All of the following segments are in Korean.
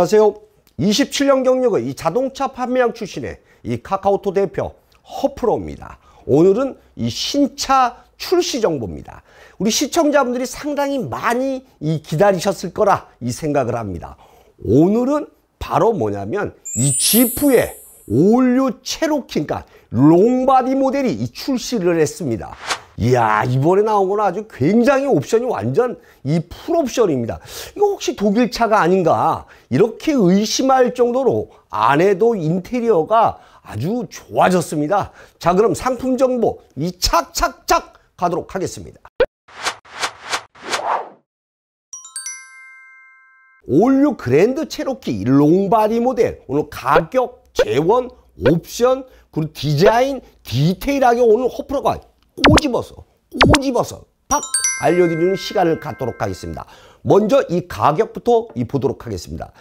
안녕하세요. 27년 경력의 이 자동차 판매량 출신의 이 카카오톡 대표 허프로입니다. 오늘은 이 신차 출시 정보입니다. 우리 시청자분들이 상당히 많이 이 기다리셨을 거라 이 생각을 합니다. 오늘은 바로 뭐냐면 이 지프의 올류 체로킹 카 롱바디 모델이 이 출시를 했습니다. 이야 이번에 나온 건 아주 굉장히 옵션이 완전 이 풀옵션입니다 이거 혹시 독일차가 아닌가 이렇게 의심할 정도로 안에도 인테리어가 아주 좋아졌습니다 자 그럼 상품 정보 이 착착착 가도록 하겠습니다 올류 그랜드 체로키 롱바디 모델 오늘 가격, 재원, 옵션, 그리고 디자인 디테일하게 오늘 호프로가 꼬집어서꼬집어서팍 알려드리는 시간을 갖도록 하겠습니다. 먼저 이 가격부터 보도록 하겠습니다.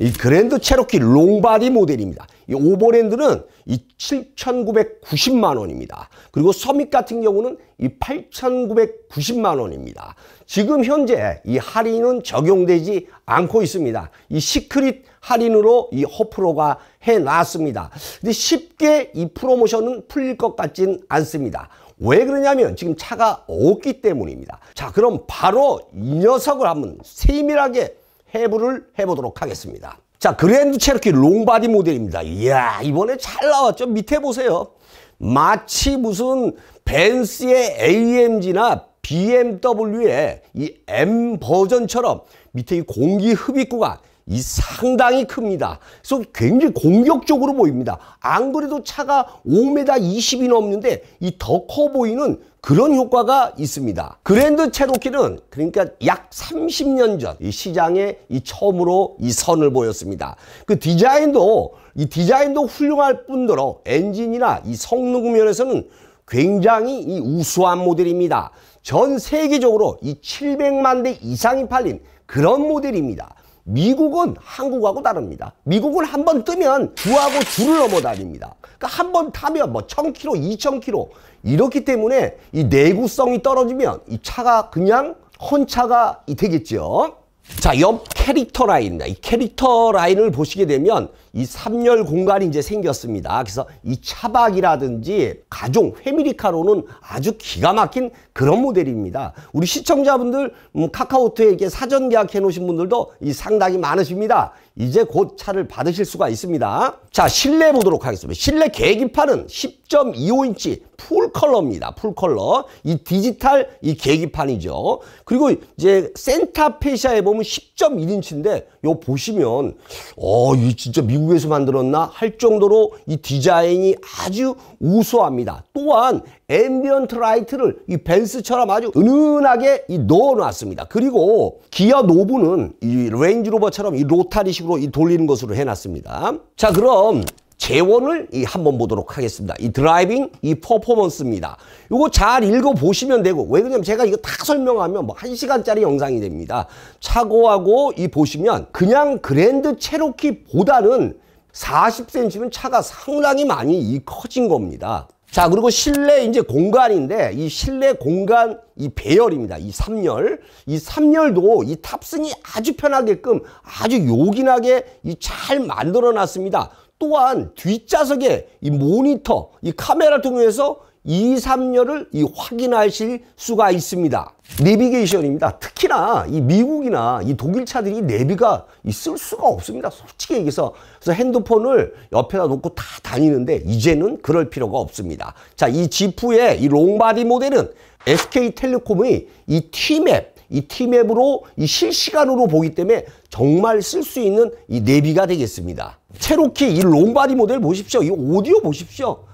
이 그랜드 체로키 롱바디 모델입니다. 이 오버랜드는 이 7,990만 원입니다. 그리고 서밋 같은 경우는 이 8,990만 원입니다. 지금 현재 이 할인은 적용되지 않고 있습니다. 이 시크릿 할인으로 이 허프로가 해놨습니다. 근데 쉽게 이 프로모션은 풀릴 것 같진 않습니다. 왜 그러냐면 지금 차가 없기 때문입니다. 자 그럼 바로 이 녀석을 한번 세밀하게 해부를 해보도록 하겠습니다. 자, 그랜드 체로키 롱바디 모델입니다. 이야, 이번에 잘 나왔죠? 밑에 보세요. 마치 무슨 벤스의 AMG나 BMW의 이 M 버전처럼 밑에 이 공기 흡입구가 이 상당히 큽니다. 그래서 굉장히 공격적으로 보입니다. 안 그래도 차가 5m 20이 넘는데 이 더 커 보이는 그런 효과가 있습니다. 그랜드 체로키는 그러니까 약 30년 전 이 시장에 이 처음으로 이 선을 보였습니다. 그 디자인도 이 디자인도 훌륭할 뿐더러 엔진이나 이 성능 면에서는 굉장히 이 우수한 모델입니다. 전 세계적으로 이 700만 대 이상이 팔린 그런 모델입니다. 미국은 한국하고 다릅니다. 미국은 한번 뜨면 두하고 줄을 넘어 다닙니다. 그러니까 한번 타면 뭐 1000km, 2000km 이렇기 때문에 이 내구성이 떨어지면 이 차가 그냥 헌차가 되겠죠. 자, 옆 캐릭터 라인입니다. 이 캐릭터 라인을 보시게 되면 이 삼열 공간이 이제 생겼습니다. 그래서 이 차박이라든지 가종, 회미리카로는 아주 기가 막힌 그런 모델입니다. 우리 시청자분들 음, 카카오톡에 이렇게 사전 계약해 놓으신 분들도 이 상당히 많으십니다. 이제 곧 차를 받으실 수가 있습니다. 자, 실내 보도록 하겠습니다. 실내 계기판은 10.25인치 풀 컬러입니다. 풀 컬러. 이 디지털 이 계기판이죠. 그리고 이제 센터페시아에 보면 10.1인치인데 요 보시면 어, 이 진짜 미 미국에서 만들었나 할 정도로 이 디자인이 아주 우수합니다. 또한 앰비언트 라이트를 이벤스처럼 아주 은은하게 이 넣어놨습니다. 그리고 기아 노브는 이 레인지로버처럼 이 로타리식으로 이 돌리는 것으로 해놨습니다. 자 그럼 재원을 이 한번 보도록 하겠습니다. 이 드라이빙, 이 퍼포먼스입니다. 이거 잘 읽어보시면 되고 왜 그러냐면 제가 이거 다 설명하면 뭐 1시간짜리 영상이 됩니다. 차고하고 이 보시면 그냥 그랜드 체로키보다는 40cm면 차가 상당히 많이 이 커진 겁니다. 자 그리고 실내 이제 공간인데 이 실내 공간 이 배열입니다 이 3열 이 3열도 이 탑승이 아주 편하게끔 아주 요긴하게 이 잘 만들어 놨습니다 또한 뒷좌석에 이 모니터, 이 카메라 통해서 2, 3열을 이 확인하실 수가 있습니다. 내비게이션입니다. 특히나 이 미국이나 이 독일 차들이 내비가 있을 수가 없습니다. 솔직히 얘기해서 그래서 핸드폰을 옆에다 놓고 다 다니는데 이제는 그럴 필요가 없습니다. 자, 이 지프의 이 롱바디 모델은 SK텔레콤의 이 T맵 이 T맵으로 이 실시간으로 보기 때문에 정말 쓸 수 있는 이 내비가 되겠습니다. 체로키 이 롱바디 모델 보십시오. 이 오디오 보십시오.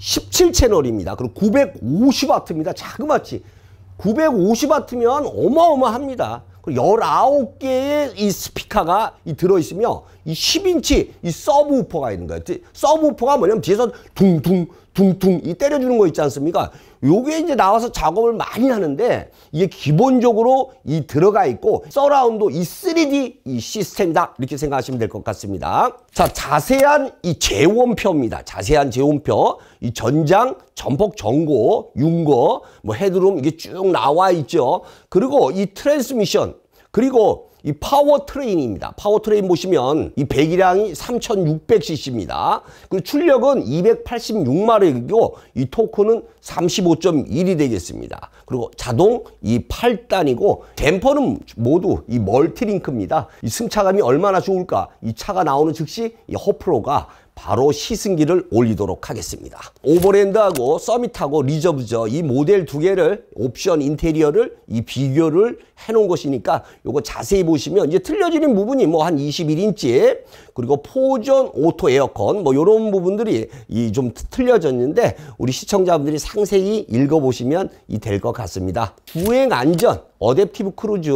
17채널입니다. 그리고 9 5 0와트입니다 자그마치 9 5 0와트면 어마어마합니다. 그리고 19개의 이 스피커가 이 들어있으며 이 10인치 이 서브우퍼가 있는 거예요. 서브우퍼가 뭐냐면 뒤에서 둥둥 퉁퉁 이 때려주는 거 있지 않습니까? 요게 이제 나와서 작업을 많이 하는데 이게 기본적으로 이 들어가 있고 서라운드 이 3D 이 시스템이다 이렇게 생각하시면 될 것 같습니다. 자 자세한 이 재원표입니다. 자세한 재원표 이 전장 전폭 전고 윤거 뭐 헤드룸 이게 쭉 나와 있죠. 그리고 이 트랜스미션 그리고 이 파워 트레인입니다. 파워 트레인 보시면 이 배기량이 3600cc입니다. 그리고 출력은 286마력이고 이 토크는 35.1이 되겠습니다. 그리고 자동 이 8단이고 댐퍼는 모두 이 멀티링크입니다. 이 승차감이 얼마나 좋을까? 이 차가 나오는 즉시 이 허프로가 바로 시승기를 올리도록 하겠습니다. 오버랜드하고 서밋하고 리저브죠. 이 모델 두 개를 옵션 인테리어를 이 비교를 해놓은 것이니까 요거 자세히 보시면 이제 틀려지는 부분이 뭐 한 21인치 그리고 포존 오토 에어컨 뭐 요런 부분들이 이좀 틀려졌는데 우리 시청자분들이 상세히 읽어보시면 이 될 것 같습니다. 주행 안전 어댑티브 크루즈,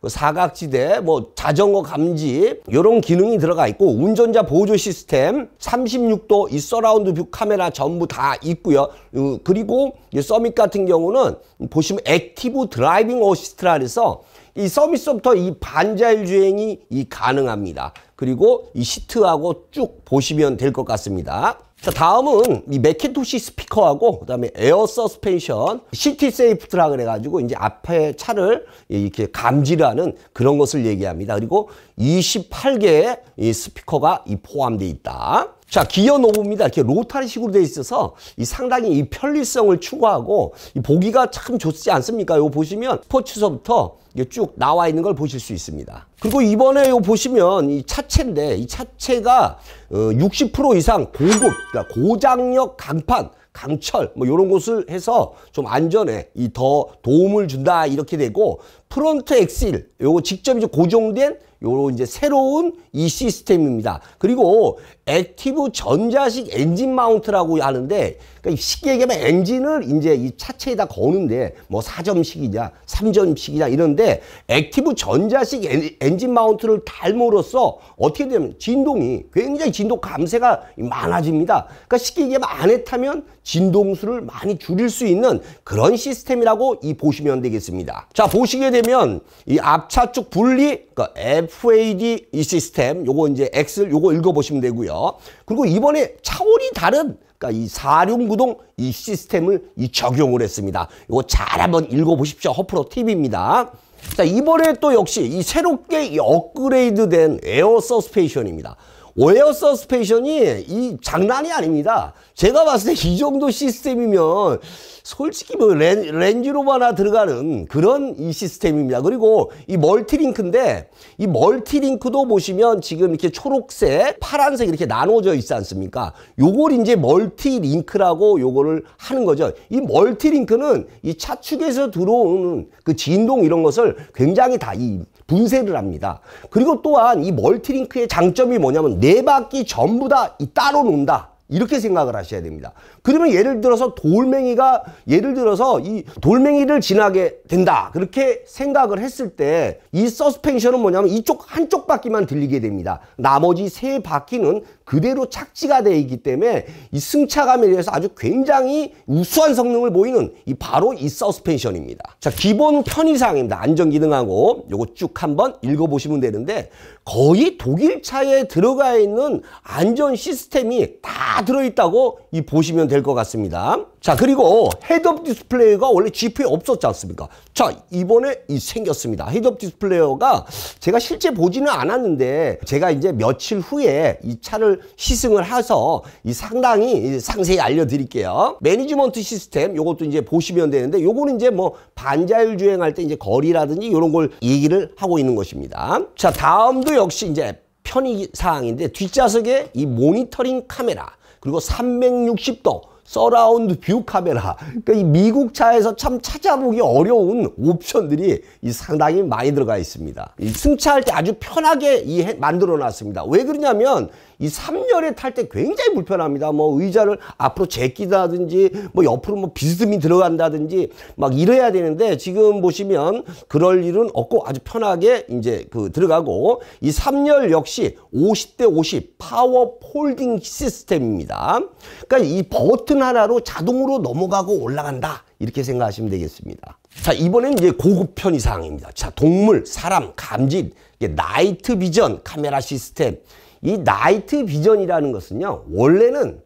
그 사각지대, 뭐 자전거 감지 이런 기능이 들어가 있고 운전자 보조 시스템, 36도 이 서라운드 뷰 카메라 전부 다 있고요. 어, 그리고 이 서밋 같은 경우는 보시면 액티브 드라이빙 어시스트라 해서 이 서밋서부터 이 반자율 주행이 이 가능합니다. 그리고 이 시트하고 쭉 보시면 될 것 같습니다. 자, 다음은 이 매킨토시 스피커하고 그다음에 에어 서스펜션, 시티 세이프트라 그래 가지고 이제 앞에 차를 이렇게 감지라는 그런 것을 얘기합니다. 그리고 28개의 이 스피커가 이 포함되어 있다. 자, 기어 노브입니다. 이렇게 로타리식으로 되어 있어서 이 상당히 이 편리성을 추구하고 이 보기가 참 좋지 않습니까? 이거 보시면 스포츠서부터 쭉 나와 있는 걸 보실 수 있습니다. 그리고 이번에 이거 보시면 이 차체인데 이 차체가 60% 어, 이상 고급, 그러니까 고장력 강판, 강철 뭐 이런 곳을 해서 좀 안전에 이 더 도움을 준다 이렇게 되고 프론트 엑셀 요거 직접 이제 고정된 요런 이제 새로운 이 시스템입니다. 그리고 액티브 전자식 엔진 마운트라고 하는데 그러니까 쉽게 얘기하면 엔진을 이제 이 차체에다 거는데 뭐 4점식이냐 3점식이냐 이런데 액티브 전자식 엔진 마운트를 닮으로써 어떻게 되면 진동이 굉장히 진동 감쇄가 많아집니다. 그러니까 쉽게 얘기하면 안에 타면 진동수를 많이 줄일 수 있는 그런 시스템이라고 이 보시면 되겠습니다. 자 보시게 되면 되면 이 앞차축 분리 그러니까 FAD 이 시스템 요거 이제 X 셀 요거 읽어보시면 되고요. 그리고 이번에 차원이 다른 그러니까 이 사륜구동 이 시스템을 이 적용을 했습니다. 요거 잘 한번 읽어보십시오. 허프로 팁입니다. 자 이번에 또 역시 이 새롭게 업그레이드된 에어 서스페이션입니다. 웨어 서스펜션이이 장난이 아닙니다. 제가 봤을 때 이 정도 시스템이면 솔직히 뭐 렌, 렌지로버나 들어가는 그런 이 시스템입니다. 그리고 이 멀티링크인데 이 멀티링크도 보시면 지금 이렇게 초록색, 파란색 이렇게 나눠져 있지 않습니까? 요걸 이제 멀티링크라고 요거를 하는 거죠. 이 멀티링크는 이 차축에서 들어오는 그 진동 이런 것을 굉장히 다이 분쇄를 합니다. 그리고 또한 이 멀티링크의 장점이 뭐냐면 네 바퀴 전부 다 따로 논다. 이렇게 생각을 하셔야 됩니다. 그러면 예를 들어서 돌멩이가 예를 들어서 이 돌멩이를 지나게 된다. 그렇게 생각을 했을 때 이 서스펜션은 뭐냐면 이쪽 한쪽 바퀴만 들리게 됩니다. 나머지 세 바퀴는 그대로 착지가 되어 있기 때문에 이 승차감에 대해서 아주 굉장히 우수한 성능을 보이는 이 바로 이 서스펜션입니다. 자, 기본 편의사항입니다. 안전 기능하고 요거 쭉 한번 읽어보시면 되는데 거의 독일차에 들어가 있는 안전 시스템이 다 들어있다고 이 보시면 될 것 같습니다. 자, 그리고 헤드업 디스플레이가 원래 GF에 없었지 않습니까? 자, 이번에 이 생겼습니다. 헤드업 디스플레이어가 제가 실제 보지는 않았는데 제가 이제 며칠 후에 이 차를 시승을 해서 이 상당히 상세히 알려드릴게요. 매니지먼트 시스템 이것도 이제 보시면 되는데 요거는 이제 뭐 반자율 주행할 때 이제 거리라든지 이런 걸 얘기를 하고 있는 것입니다. 자 다음도 역시 이제 편의 사항인데 뒷좌석에 이 모니터링 카메라 그리고 360도 서라운드 뷰 카메라 그러니까 이 미국 차에서 참 찾아보기 어려운 옵션들이 이 상당히 많이 들어가 있습니다 승차할 때 아주 편하게 이 만들어 놨습니다 왜 그러냐면 이 3열에 탈 때 굉장히 불편합니다. 뭐 의자를 앞으로 제끼다든지 뭐 옆으로 뭐 비스듬히 들어간다든지 막 이래야 되는데 지금 보시면 그럴 일은 없고 아주 편하게 이제 그 들어가고 이 3열 역시 50대 50 파워 폴딩 시스템입니다. 그러니까 이 버튼 하나로 자동으로 넘어가고 올라간다. 이렇게 생각하시면 되겠습니다. 자, 이번엔 이제 고급편 이상입니다. 자, 동물, 사람, 감지, 나이트 비전, 카메라 시스템. 이 나이트 비전이라는 것은요, 원래는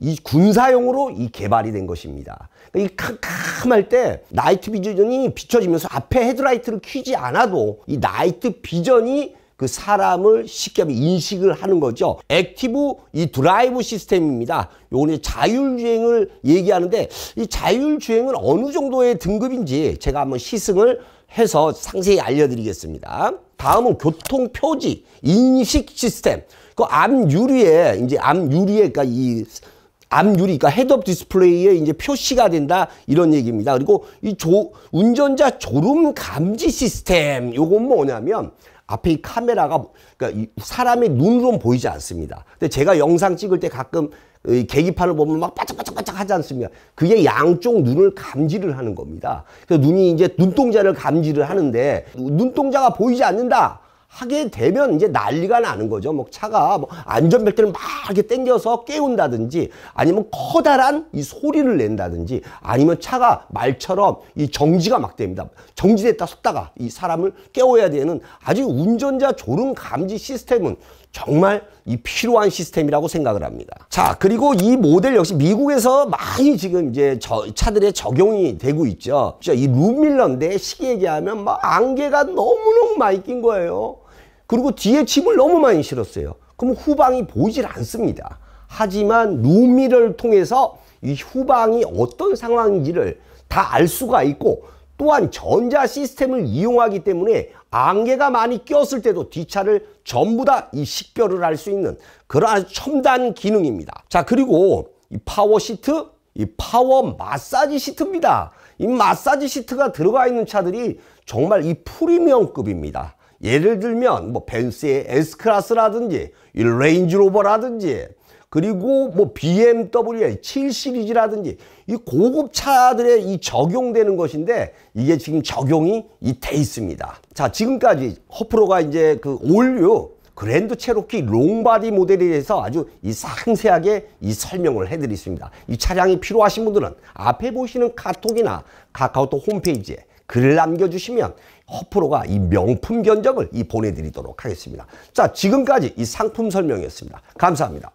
이 군사용으로 이 개발이 된 것입니다. 그러니까 이 캄캄할 때 나이트 비전이 비춰지면서 앞에 헤드라이트를 켜지 않아도 이 나이트 비전이 그 사람을 쉽게 인식을 하는 거죠. 액티브 이 드라이브 시스템입니다. 요거는 자율주행을 얘기하는데 이 자율주행은 어느 정도의 등급인지 제가 한번 시승을 해서 상세히 알려드리겠습니다. 다음은 교통 표지 인식 시스템. 그 암 유리에 이제 암 유리에 그러니까 이암유리 그러니까 헤드업 디스플레이에 이제 표시가 된다 이런 얘기입니다. 그리고 이 조, 운전자 졸음 감지 시스템 요건 뭐냐면 앞에 이 카메라가 그러니까 사람의 눈으로 보이지 않습니다. 근데 제가 영상 찍을 때 가끔 이 계기판을 보면 막 바짝바짝바짝 하지 않습니까? 그게 양쪽 눈을 감지를 하는 겁니다. 그래서 눈이 이제 눈동자를 감지를 하는데 눈동자가 보이지 않는다. 하게 되면 이제 난리가 나는 거죠. 뭐 차가 뭐 안전벨트를 막 이렇게 당겨서 깨운다든지 아니면 커다란 이 소리를 낸다든지 아니면 차가 말처럼 이 정지가 막 됩니다. 정지됐다 섰다가 이 사람을 깨워야 되는 아주 운전자 졸음 감지 시스템은 정말 이 필요한 시스템이라고 생각을 합니다. 자, 그리고 이 모델 역시 미국에서 많이 지금 이제 저, 차들에 적용이 되고 있죠. 진짜 이룸밀런인데 시계 얘기하면 막 안개가 너무너무 많이 낀 거예요. 그리고 뒤에 칩을 너무 많이 실었어요. 그럼 후방이 보이질 않습니다. 하지만 루미를 통해서 이 후방이 어떤 상황인지를 다 알 수가 있고 또한 전자 시스템을 이용하기 때문에 안개가 많이 꼈을 때도 뒷차를 전부 다 이 식별을 할 수 있는 그러한 첨단 기능입니다. 자 그리고 이 파워 시트, 이 파워 마사지 시트입니다. 이 마사지 시트가 들어가 있는 차들이 정말 이 프리미엄급입니다. 예를 들면 뭐 벤츠의 S클래스라든지 레인지로버라든지 그리고 뭐 BMW의 7 시리즈라든지 이 고급 차들에 이 적용되는 것인데 이게 지금 적용이 이돼 있습니다. 자 지금까지 허프로가 이제 그 올류 그랜드 체로키 롱바디 모델에 대해서 아주 이 상세하게 이 설명을 해드리겠습니다. 이 차량이 필요하신 분들은 앞에 보시는 카톡이나 카카오톡 홈페이지에 글을 남겨주시면 허프로가 이 명품 견적을 이 보내드리도록 하겠습니다. 자, 지금까지 이 상품 설명이었습니다. 감사합니다.